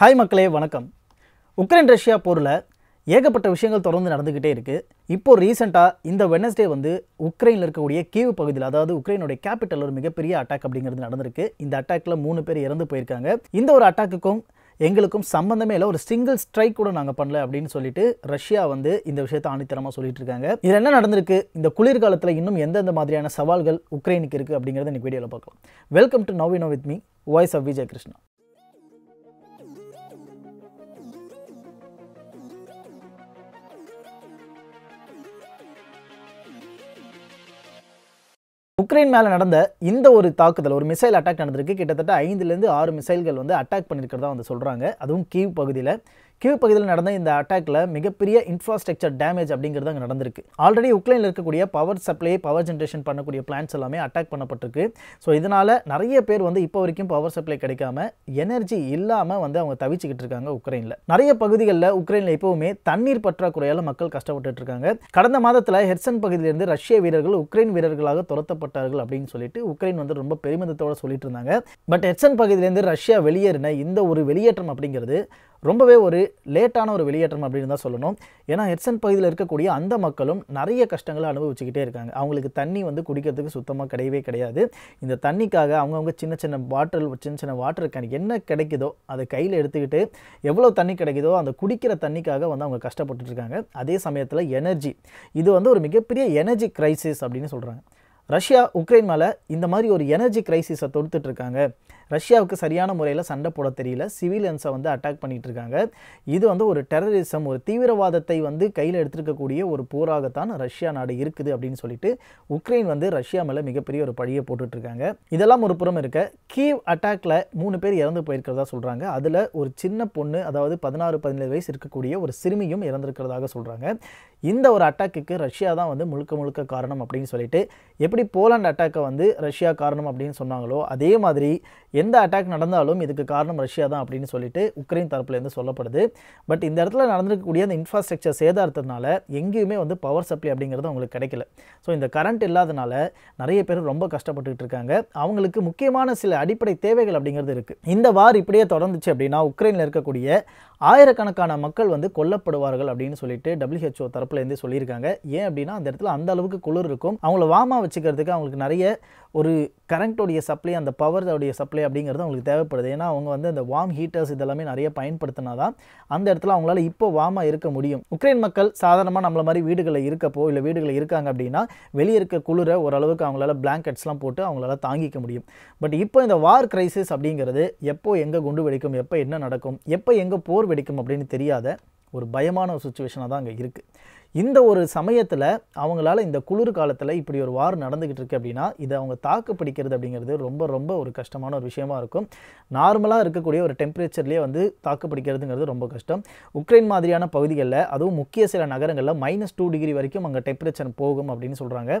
hi மக்களே வணக்கம் Ukraine Russia போரில் ஏகப்பட்ட விஷயங்கள் தொடர்ந்து நடந்துக்கிட்டே இருக்குது இப்போது ரீசெண்டாக இந்த வெனஸ்டே வந்து உக்ரைனில் இருக்கக்கூடிய கீவு பகுதியில் அதாவது உக்ரைனுடைய கேபிட்டல் ஒரு மிகப்பெரிய அட்டாக் அப்படிங்கிறது நடந்திருக்கு இந்த அட்டாக்கில் மூணு பேர் இறந்து போயிருக்காங்க இந்த ஒரு அட்டாக்குக்கும் எங்களுக்கும் சம்மந்தமே இல்லை ஒரு சிங்கிள் ஸ்ட்ரைக் கூட நாங்கள் பண்ணல அப்படின்னு சொல்லிட்டு ரஷ்யா வந்து இந்த விஷயத்த ஆணித்தரமாக சொல்லிட்டு இருக்காங்க இது என்ன நடந்திருக்கு இந்த குளிர்காலத்தில் இன்னும் எந்தெந்த மாதிரியான சவால்கள் உக்ரைனுக்கு இருக்குது அப்படிங்கிறத இன்னைக்கு வீடியோவில் பார்க்கலாம் welcome to now know with me voice of Vijay Krishna Ukraine மேலே நடந்த இந்த ஒரு தாக்குதல் ஒரு மிசைல் அட்டாக் நடந்திருக்கு கிட்டத்தட்ட ஐந்துலேருந்து ஆறு மிசைல்கள் வந்து அட்டாக் பண்ணியிருக்கிறதா வந்து சொல்கிறாங்க அதுவும் கீவ் பகுதியில் கீழ் பகுதியில் நடந்த இந்த அட்டாக்ல மிகப்பெரிய இன்ஃப்ராஸ்ட்ரக்சர் டேமேஜ் அப்படிங்கிறது அங்கே நடந்திருக்கு ஆல்ரெடி உக்ரைனில் இருக்கக்கூடிய பவர் சப்ளை பவர் ஜென்ரேஷன் பண்ணக்கூடிய பிளான்ஸ் எல்லாமே அட்டாக் பண்ணப்பட்டிருக்கு ஸோ இதனால் நிறைய பேர் வந்து இப்போ வரைக்கும் பவர் சப்ளை கிடைக்காம எனர்ஜி இல்லாமல் வந்து அவங்க தவிச்சுக்கிட்டு இருக்காங்க உக்ரைனில் நிறைய பகுதிகளில் உக்ரைனில் எப்பவுமே தண்ணீர் பற்றாக்குறையால் மக்கள் கஷ்டப்பட்டு இருக்காங்க கடந்த மாதத்தில் ஹெர்சன் பகுதியிலிருந்து ரஷ்ய வீரர்கள் உக்ரைன் வீரர்களாக துரத்தப்பட்டார்கள் அப்படின்னு சொல்லிட்டு உக்ரைன் வந்து ரொம்ப பெருமிதத்தோடு சொல்லிட்டு இருந்தாங்க பட் ஹெர்சன் பகுதியிலேருந்து ரஷ்யா வெளியேறின இந்த ஒரு வெளியேற்றம் அப்படிங்கிறது ரொம்பவே ஒரு லேட்டான ஒரு வெளியேற்றம் அப்படின்னு தான் சொல்லணும் ஏன்னா ஹெட்சன் பகுதியில் இருக்கக்கூடிய அந்த மக்களும் நிறைய கஷ்டங்களை அனுபவிச்சுக்கிட்டே இருக்காங்க அவங்களுக்கு தண்ணி வந்து குடிக்கிறதுக்கு சுத்தமாக கிடையவே கிடையாது இந்த தண்ணிக்காக அவங்கவுங்க சின்ன சின்ன பாட்டில் சின்ன சின்ன வாட்டர் கேன் என்ன கிடைக்குதோ அதை கையில் எடுத்துக்கிட்டு எவ்வளோ தண்ணி கிடைக்குதோ அந்த குடிக்கிற தண்ணிக்காக வந்து அவங்க கஷ்டப்பட்டுருக்காங்க அதே சமயத்தில் எனர்ஜி இது வந்து ஒரு மிகப்பெரிய எனர்ஜி கிரைசிஸ் அப்படின்னு சொல்கிறாங்க ரஷ்யா உக்ரைன் மேலே இந்த மாதிரி ஒரு எனர்ஜி கிரைசிஸை தொடுத்துட்டு இருக்காங்க ரஷ்யாவுக்கு சரியான முறையில் சண்டை போட தெரியல சிவிலியன்ஸை வந்து அட்டாக் பண்ணிகிட்டு இருக்காங்க இது வந்து ஒரு டெரரிசம் ஒரு தீவிரவாதத்தை வந்து கையில் எடுத்திருக்கக்கூடிய ஒரு போராகத்தான் ரஷ்யா நாடு இருக்குது அப்படின்னு சொல்லிட்டு உக்ரைன் வந்து ரஷ்யா மேலே மிகப்பெரிய ஒரு பழியை போட்டுட்ருக்காங்க இதெல்லாம் ஒரு புறம் இருக்க கீவ் அட்டாக்ல மூணு பேர் இறந்து போயிருக்கிறதா சொல்கிறாங்க அதில் ஒரு சின்ன பொண்ணு அதாவது பதினாறு பதினேழு வயசு இருக்கக்கூடிய ஒரு சிறுமியும் இறந்துருக்கிறதாக சொல்கிறாங்க இந்த ஒரு அட்டாக்குக்கு ரஷ்யா தான் வந்து முழுக்க முழுக்க காரணம் அப்படின்னு சொல்லிட்டு எப்படி எப்படி போலாண்ட் அட்டாக்கை வந்து ரஷ்யா காரணம் அப்படின்னு சொன்னாங்களோ அதே மாதிரி எந்த அட்டாக் நடந்தாலும் இதுக்கு காரணம் ரஷ்யா தான் அப்படின்னு சொல்லிட்டு உக்ரைன் தரப்புலேருந்து சொல்லப்படுது பட் இந்த இடத்துல நடந்திருக்கக்கூடிய அந்த இன்ஃப்ராஸ்ட்ரக்சர் சேதாரத்தினால எங்கேயுமே வந்து பவர் சப்ளை அப்படிங்கிறது அவங்களுக்கு கிடைக்கல ஸோ இந்த கரண்ட் இல்லாதனால நிறைய பேர் ரொம்ப கஷ்டப்பட்டுக்கிட்டு இருக்காங்க அவங்களுக்கு முக்கியமான சில அடிப்படை தேவைகள் அப்படிங்கிறது இருக்குது இந்த வார் இப்படியே தொடர்ந்துச்சு அப்படின்னா உக்ரைனில் இருக்கக்கூடிய ஆயிரக்கணக்கான மக்கள் வந்து கொல்லப்படுவார்கள் அப்படின்னு சொல்லிட்டு டபிள்யூஹெச்ஓ தரப்புலேருந்து சொல்லியிருக்காங்க ஏன் அப்படின்னா அந்த இடத்துல அந்த அளவுக்கு குளிர் இருக்கும் அவங்கள வாமா வச்சுக்கிறதுக்கு அவங்களுக்கு நிறைய ஒரு கரண்ட்டோடைய சப்ளை அந்த உடைய சப்ளை அப்படிங்கிறது அவங்களுக்கு தேவைப்படுது ஏன்னா அவங்க வந்து அந்த வார்ம் ஹீட்டர்ஸ் இதெல்லாமே நிறைய பயன்படுத்தினா தான் அந்த இடத்துல அவங்களால இப்போ வார்மாக இருக்க முடியும் உக்ரைன் மக்கள் சாதாரணமாக நம்மள மாதிரி வீடுகளில் இருக்கப்போ இல்லை வீடுகளில் இருக்காங்க அப்படின்னா வெளியே இருக்க குளிர ஓரளவுக்கு அவங்களால பிளாங்கெட்ஸ்லாம் போட்டு அவங்களால தாங்கிக்க முடியும் பட் இப்போ இந்த வார் கிரைசிஸ் அப்படிங்கிறது எப்போ எங்கே குண்டு வெடிக்கும் எப்போ என்ன நடக்கும் எப்போ எங்கே போர் வெடிக்கும் அப்படின்னு தெரியாத ஒரு பயமான ஒரு சுச்சுவேஷனாக தான் அங்கே இருக்குது இந்த ஒரு சமயத்தில் அவங்களால இந்த குளிர் காலத்தில் இப்படி ஒரு வார் நடந்துக்கிட்டு இருக்கு அப்படின்னா இதை அவங்க தாக்கு பிடிக்கிறது அப்படிங்கிறது ரொம்ப ரொம்ப ஒரு கஷ்டமான ஒரு விஷயமா இருக்கும் நார்மலாக இருக்கக்கூடிய ஒரு டெம்பரேச்சர்லேயே வந்து தாக்கு பிடிக்கிறதுங்கிறது ரொம்ப கஷ்டம் உக்ரைன் மாதிரியான பகுதிகளில் அதுவும் முக்கிய சில நகரங்களில் மைனஸ் டூ டிகிரி வரைக்கும் அங்கே டெம்பரேச்சர் போகும் அப்படின்னு சொல்கிறாங்க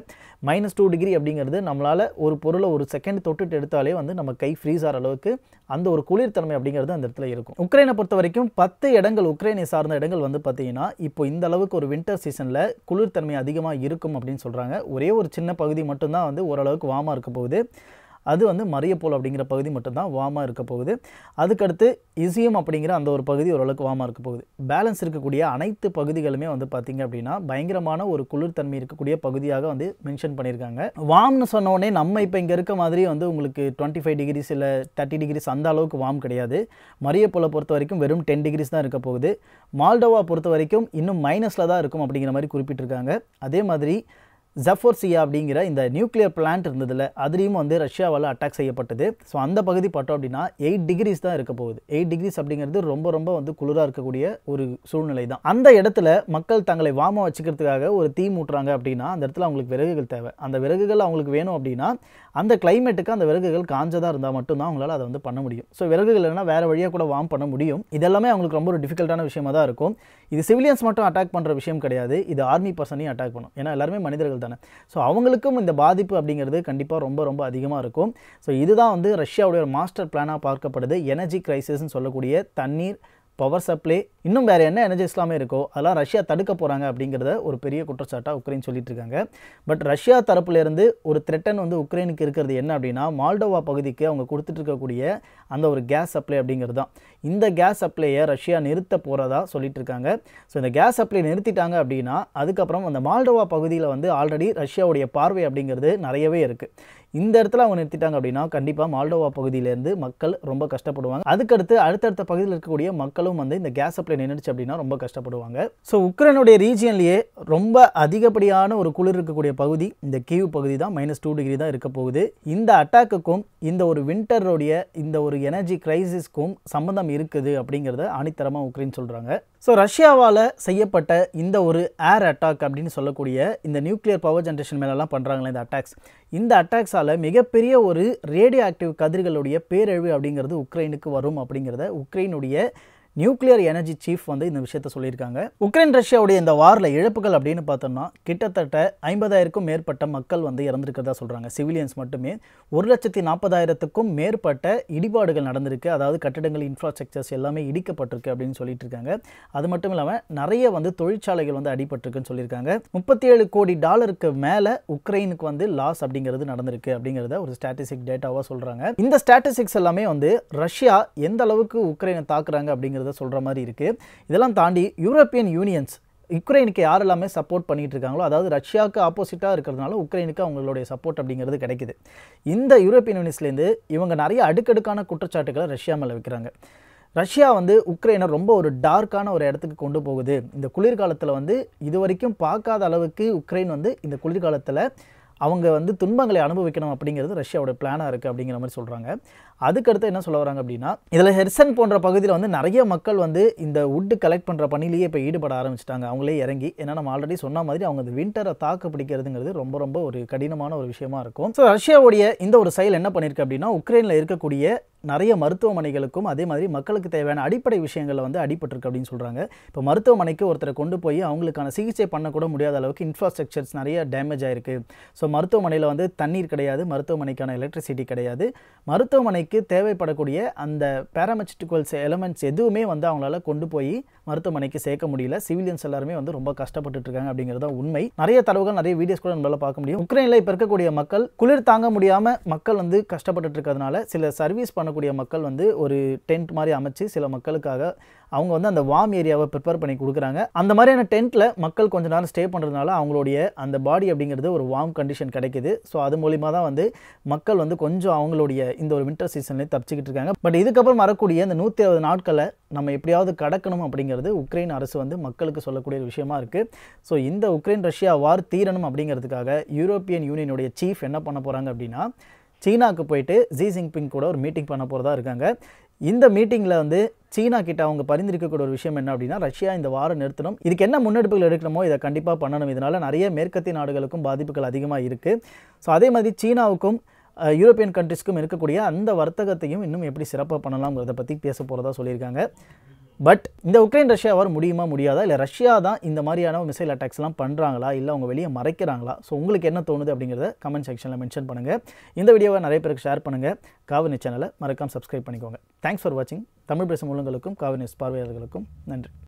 மைனஸ் டூ டிகிரி அப்படிங்கிறது நம்மளால் ஒரு பொருளை ஒரு செகண்ட் தொட்டுட்டு எடுத்தாலே வந்து நம்ம கை ஃப்ரீஸ் ஆகிற அளவுக்கு அந்த ஒரு குளிர்த்தன்மை அப்படிங்கிறது அந்த இடத்துல இருக்கும் உக்ரைனை பொறுத்த வரைக்கும் பத்து இடங்கள் உக்ரைனை சார்ந்த இடங்கள் வந்து பார்த்தீங்கன்னா இப்போ இந்த அளவுக்கு ஒரு வின்டர் சீசனில் தன்மை அதிகமாக இருக்கும் அப்படின்னு சொல்கிறாங்க ஒரே ஒரு சின்ன பகுதி மட்டும்தான் வந்து ஓரளவுக்கு வாமாக இருக்க போகுது அது வந்து மரியப்போல் அப்படிங்கிற பகுதி மட்டும்தான் வாமாக இருக்க போகுது அதுக்கடுத்து இசியம் அப்படிங்கிற அந்த ஒரு பகுதி ஓரளவுக்கு வாமாக இருக்க போகுது பேலன்ஸ் இருக்கக்கூடிய அனைத்து பகுதிகளுமே வந்து பார்த்திங்க அப்படின்னா பயங்கரமான ஒரு தன்மை இருக்கக்கூடிய பகுதியாக வந்து மென்ஷன் பண்ணியிருக்காங்க வாம்னு சொன்னோடனே நம்ம இப்போ இங்கே இருக்க மாதிரி வந்து உங்களுக்கு டுவெண்ட்டி ஃபைவ் டிகிரிஸ் இல்லை தேர்ட்டி டிகிரிஸ் அந்த அளவுக்கு வாம் கிடையாது மரியப்போலை பொறுத்த வரைக்கும் வெறும் டென் டிகிரிஸ் தான் இருக்க போகுது மால்டோவா பொறுத்த வரைக்கும் இன்னும் மைனஸில் தான் இருக்கும் அப்படிங்கிற மாதிரி குறிப்பிட்டிருக்காங்க அதே மாதிரி ஜஃபோர்சியா அப்படிங்கிற இந்த நியூக்ளியர் பிளான்ட் இருந்ததில் அதுலேயும் வந்து ரஷ்யாவால் அட்டாக் செய்யப்பட்டது ஸோ அந்த பகுதி பார்த்தோம் அப்படின்னா எயிட் டிகிரிஸ் தான் இருக்க போகுது எயிட் டிகிரிஸ் அப்படிங்கிறது ரொம்ப ரொம்ப வந்து குளிராக இருக்கக்கூடிய ஒரு சூழ்நிலை தான் அந்த இடத்துல மக்கள் தங்களை வாம வச்சுக்கிறதுக்காக ஒரு தீ மூட்டுறாங்க அப்படின்னா அந்த இடத்துல அவங்களுக்கு விறகுகள் தேவை அந்த விறகுகள் அவங்களுக்கு வேணும் அப்படின்னா அந்த கிளைமேட்டுக்கு அந்த விறகுகள் காஞ்சதாக இருந்தால் மட்டும்தான் அவங்களால அதை வந்து பண்ண முடியும் ஸோ விறகுகள் இல்லைனா வேறு வழியாக கூட வாம் பண்ண முடியும் இதெல்லாமே அவங்களுக்கு ரொம்ப ஒரு டிஃபிகல்ட்டான விஷயமாக தான் இருக்கும் இது சிவிலியன்ஸ் மட்டும் அட்டாக் பண்ணுற விஷயம் கிடையாது இது ஆர்மி பர்சனையும் அட்டாக் பண்ணும் ஏன்னா எல்லாருமே மனிதர்கள் தான் தானே ஸோ அவங்களுக்கும் இந்த பாதிப்பு அப்படிங்கிறது கண்டிப்பாக ரொம்ப ரொம்ப அதிகமாக இருக்கும் ஸோ இதுதான் வந்து ரஷ்யாவுடைய ஒரு மாஸ்டர் பிளானாக பார்க்கப்படுது எனர்ஜி க்ரைசிஸ்ன்னு சொல்லக்கூடிய தண்ணீர் பவர் சப்ளை இன்னும் வேறு என்ன எனர்ஜிஸ்லாமே இருக்கோ அதெல்லாம் ரஷ்யா தடுக்க போகிறாங்க அப்படிங்கிறத ஒரு பெரிய குற்றச்சாட்டாக உக்ரைன் சொல்லிட்டு இருக்காங்க பட் ரஷ்யா தரப்புலேருந்து ஒரு த்ரெட்டன் வந்து உக்ரைனுக்கு இருக்கிறது என்ன அப்படின்னா மால்டோவா பகுதிக்கு அவங்க கொடுத்துட்டு இருக்கக்கூடிய அந்த ஒரு கேஸ் சப்ளை அப்படிங்கிறது தான் இந்த கேஸ் சப்ளையை ரஷ்யா நிறுத்த போகிறதா சொல்லிட்டு இருக்காங்க ஸோ இந்த கேஸ் சப்ளை நிறுத்திட்டாங்க அப்படின்னா அதுக்கப்புறம் அந்த மால்டோவா பகுதியில் வந்து ஆல்ரெடி ரஷ்யாவுடைய பார்வை அப்படிங்கிறது நிறையவே இருக்குது இந்த இடத்துல அவங்க நிறுத்திட்டாங்க அப்படின்னா கண்டிப்பாக மால்டோவா பகுதியிலேருந்து மக்கள் ரொம்ப கஷ்டப்படுவாங்க அதுக்கடுத்து அடுத்தடுத்த பகுதியில் இருக்கக்கூடிய மக்களும் வந்து இந்த கேஸ் சப்ளை நின்றுச்சு அப்படின்னா ரொம்ப கஷ்டப்படுவாங்க ஸோ உக்ரைனுடைய ரீஜியன்லேயே ரொம்ப அதிகப்படியான ஒரு குளிர் இருக்கக்கூடிய பகுதி இந்த கீவ் பகுதி தான் மைனஸ் டூ டிகிரி தான் இருக்க போகுது இந்த அட்டாக்குக்கும் இந்த ஒரு வின்டருடைய இந்த ஒரு எனர்ஜி கிரைசிஸ்க்கும் சம்மந்தம் இருக்குது அப்படிங்கிறத ஆணித்தரமாக உக்ரைன் சொல்கிறாங்க ஸோ ரஷ்யாவால் செய்யப்பட்ட இந்த ஒரு ஏர் அட்டாக் அப்படின்னு சொல்லக்கூடிய இந்த நியூக்ளியர் பவர் ஜென்ரேஷன் மேலெல்லாம் பண்ணுறாங்களே இந்த அட்டாக்ஸ் இந்த அட்டாக்ஸால் மிகப்பெரிய ஒரு ரேடியோ ஆக்டிவ் கதிர்களுடைய பேரழிவு அப்படிங்கிறது உக்ரைனுக்கு வரும் அப்படிங்கிறத உக்ரைனுடைய நியூக்ளியர் எனர்ஜி சீஃப் வந்து இந்த விஷயத்த சொல்லியிருக்காங்க உக்ரைன் ரஷ்யாவுடைய இந்த வாரில் இழப்புகள் அப்படின்னு பார்த்தோம்னா கிட்டத்தட்ட ஐம்பதாயிரக்கும் மேற்பட்ட மக்கள் வந்து இறந்துருக்கிறதா சொல்கிறாங்க சிவிலியன்ஸ் மட்டுமே ஒரு லட்சத்தி நாற்பதாயிரத்துக்கும் மேற்பட்ட இடிபாடுகள் நடந்திருக்கு அதாவது கட்டிடங்கள் இன்ஃப்ராஸ்ட்ரக்சர்ஸ் எல்லாமே இடிக்கப்பட்டிருக்கு அப்படின்னு சொல்லிட்டு இருக்காங்க அது மட்டும் இல்லாமல் நிறைய வந்து தொழிற்சாலைகள் வந்து அடிபட்டிருக்குன்னு சொல்லியிருக்காங்க முப்பத்தி ஏழு கோடி டாலருக்கு மேலே உக்ரைனுக்கு வந்து லாஸ் அப்படிங்கிறது நடந்திருக்கு அப்படிங்கிறத ஒரு ஸ்டாட்டிஸ்டிக் டேட்டாவாக சொல்கிறாங்க இந்த ஸ்டாட்டிஸ்டிக்ஸ் எல்லாமே வந்து ரஷ்யா எந்த அளவுக்கு உக்ரைனை தாக்குறாங்க அப்படிங்கிறது அப்படிங்கிறத சொல்கிற மாதிரி இருக்குது இதெல்லாம் தாண்டி யூரோப்பியன் யூனியன்ஸ் உக்ரைனுக்கு யார் எல்லாமே சப்போர்ட் பண்ணிகிட்டு இருக்காங்களோ அதாவது ரஷ்யாவுக்கு ஆப்போசிட்டாக இருக்கிறதுனால உக்ரைனுக்கு அவங்களுடைய சப்போர்ட் அப்படிங்கிறது கிடைக்குது இந்த யூரோப்பியன் யூனியன்ஸ்லேருந்து இவங்க நிறைய அடுக்கடுக்கான குற்றச்சாட்டுகளை ரஷ்யா மேலே வைக்கிறாங்க ரஷ்யா வந்து உக்ரைனை ரொம்ப ஒரு டார்க்கான ஒரு இடத்துக்கு கொண்டு போகுது இந்த குளிர்காலத்தில் வந்து இது வரைக்கும் பார்க்காத அளவுக்கு உக்ரைன் வந்து இந்த குளிர்காலத்தில் அவங்க வந்து துன்பங்களை அனுபவிக்கணும் அப்படிங்கிறது ரஷ்யாவோட பிளானாக இருக்குது அப்படிங்கிற மாதிரி சொல்கிறாங்க அதுக்கடுத்து என்ன சொல்ல வராங்க அப்படின்னா இதில் ஹெர்சன் போன்ற பகுதியில் வந்து நிறைய மக்கள் வந்து இந்த வுட்டு கலெக்ட் பண்ணுற பணியிலேயே இப்போ ஈடுபட ஆரம்பிச்சிட்டாங்க அவங்களே இறங்கி ஏன்னா நம்ம ஆல்ரெடி சொன்ன மாதிரி அவங்க இந்த விண்டரை தாக்கு பிடிக்கிறதுங்கிறது ரொம்ப ரொம்ப ஒரு கடினமான ஒரு விஷயமா இருக்கும் ஸோ ரஷ்யாவுடைய இந்த ஒரு செயல் என்ன பண்ணியிருக்கு அப்படின்னா உக்ரைனில் இருக்கக்கூடிய நிறைய மருத்துவமனைகளுக்கும் அதே மாதிரி மக்களுக்கு தேவையான அடிப்படை விஷயங்களில் வந்து அடிபட்டிருக்கு அப்படின்னு சொல்கிறாங்க இப்போ மருத்துவமனைக்கு ஒருத்தரை கொண்டு போய் அவங்களுக்கான சிகிச்சை பண்ணக்கூட முடியாத அளவுக்கு இன்ஃப்ராஸ்ட்ரக்சர்ஸ் நிறைய டேமேஜ் ஆகிருக்கு ஸோ மருத்துவமனையில் வந்து தண்ணீர் கிடையாது மருத்துவமனைக்கான எலக்ட்ரிசிட்டி கிடையாது மருத்துவமனை மருத்துவமனைக்கு தேவைப்படக்கூடிய அந்த பேராமெச்சிட்டிக்கல்ஸ் எலமெண்ட்ஸ் எதுவுமே வந்து அவங்களால கொண்டு போய் மருத்துவமனைக்கு சேர்க்க முடியல சிவிலியன்ஸ் எல்லாருமே வந்து ரொம்ப கஷ்டப்பட்டு இருக்காங்க அப்படிங்கிறத உண்மை நிறைய தரவுகள் நிறைய வீடியோஸ் கூட நம்மளால பார்க்க முடியும் உக்ரைனில் இப்போ இருக்கக்கூடிய மக்கள் குளிர் தாங்க முடியாமல் மக்கள் வந்து கஷ்டப்பட்டு இருக்கிறதுனால சில சர்வீஸ் பண்ணக்கூடிய மக்கள் வந்து ஒரு டென்ட் மாதிரி அமைச்சு சில மக்களுக்காக அவங்க வந்து அந்த வார்ம் ஏரியாவை ப்ரிப்பேர் பண்ணி கொடுக்குறாங்க அந்த மாதிரியான டென்ட்டில் மக்கள் கொஞ்ச நேரம் ஸ்டே பண்ணுறதுனால அவங்களுடைய அந்த பாடி அப்படிங்கிறது ஒரு வார்ம் கண்டிஷன் கிடைக்குது ஸோ அது மூலிமா தான் வந்து மக்கள் வந்து கொஞ்சம் அவங்களுடைய இந்த ஒரு வின்டர் சீசன்லேயே தப்பிச்சிக்கிட்டு இருக்காங்க பட் இதுக்கப்புறம் வரக்கூடிய இந்த நூற்றி அறுபது நாட்களை நம்ம எப்படியாவது கடக்கணும் அப்படிங்கிறது உக்ரைன் அரசு வந்து மக்களுக்கு சொல்லக்கூடிய விஷயமா இருக்குது ஸோ இந்த உக்ரைன் ரஷ்யா வார் தீரணும் அப்படிங்கிறதுக்காக யூரோப்பியன் யூனியனுடைய சீஃப் என்ன பண்ண போகிறாங்க அப்படின்னா சீனாவுக்கு போயிட்டு ஜி ஜிங்பிங் கூட ஒரு மீட்டிங் பண்ண போகிறதா இருக்காங்க இந்த மீட்டிங்கில் வந்து சீனா கிட்ட அவங்க பரிந்துரைக்கக்கூடிய ஒரு விஷயம் என்ன அப்படின்னா ரஷ்யா இந்த வாரம் நிறுத்தணும் இதுக்கு என்ன முன்னெடுப்புகள் எடுக்கணுமோ இதை கண்டிப்பாக பண்ணணும் இதனால் நிறைய மேற்கத்திய நாடுகளுக்கும் பாதிப்புகள் அதிகமாக இருக்குது ஸோ அதே மாதிரி சீனாவுக்கும் யூரோப்பியன் கண்ட்ரிஸ்க்கும் இருக்கக்கூடிய அந்த வர்த்தகத்தையும் இன்னும் எப்படி சிறப்பாக பண்ணலாம்ங்கிறத பற்றி பேச போகிறதா சொல்லியிருக்காங்க பட் இந்த உக்ரைன் ரஷ்யா வர முடியுமா முடியாதா இல்லை ரஷ்யா தான் இந்த மாதிரியான மிசைல் அட்டாக்ஸ்லாம் பண்ணுறாங்களா இல்லை அவங்க வெளியே மறைக்கிறாங்களா ஸோ உங்களுக்கு என்ன தோணுது அப்படிங்கிறத கமெண்ட் செக்ஷனில் மென்ஷன் பண்ணுங்கள் இந்த வீடியோவை நிறைய பேருக்கு ஷேர் பண்ணுங்கள் காவினி சேனலை மறக்காமல் சப்ஸ்கிரைப் பண்ணிக்கோங்க தேங்க்ஸ் ஃபார் வாட்சிங் தமிழ் பேசும் உள்ளங்களுக்கும் காவினி பார்வையாளர்களுக்கும் நன்றி